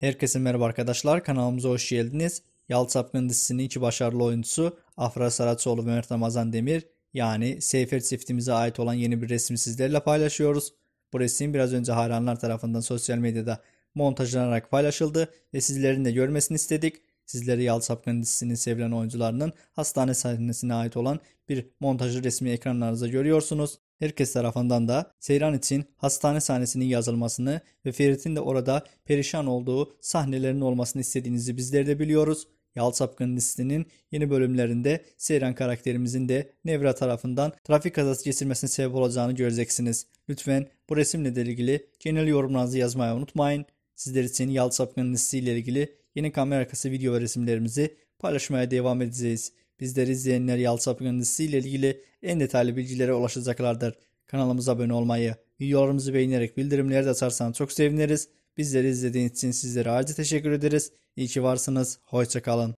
Herkese merhaba arkadaşlar. Kanalımıza hoş geldiniz. Yalı dizisinin iki başarılı oyuncusu Afra Saraçoğlu ve Mert Ramazan Demir yani Seyfer çiftimize ait olan yeni bir resmi sizlerle paylaşıyoruz. Bu resim biraz önce hayranlar tarafından sosyal medyada montajlanarak paylaşıldı ve sizlerin de görmesini istedik. Sizleri Yalı dizisinin sevilen oyuncularının hastane sahnesine ait olan bir montajlı resmi ekranlarınızda görüyorsunuz. Herkes tarafından da Seyran için hastane sahnesinin yazılmasını ve Ferit'in de orada perişan olduğu sahnelerin olmasını istediğinizi bizler de biliyoruz. Yal listinin yeni bölümlerinde Seyran karakterimizin de Nevra tarafından trafik kazası geçirmesine sebep olacağını göreceksiniz. Lütfen bu resimle de ilgili genel yorumlarınızı yazmayı unutmayın. Sizler için Yal Sapkın ilgili yeni kamera arkası video ve resimlerimizi paylaşmaya devam edeceğiz. Bizleri izleyenler Yalçap Mühendisi ile ilgili en detaylı bilgilere ulaşacaklardır. Kanalımıza abone olmayı, videolarımızı beğenerek bildirimleri de açarsan çok seviniriz. Bizleri izlediğiniz için sizlere ayrıca teşekkür ederiz. İyi ki varsınız. Hoşçakalın.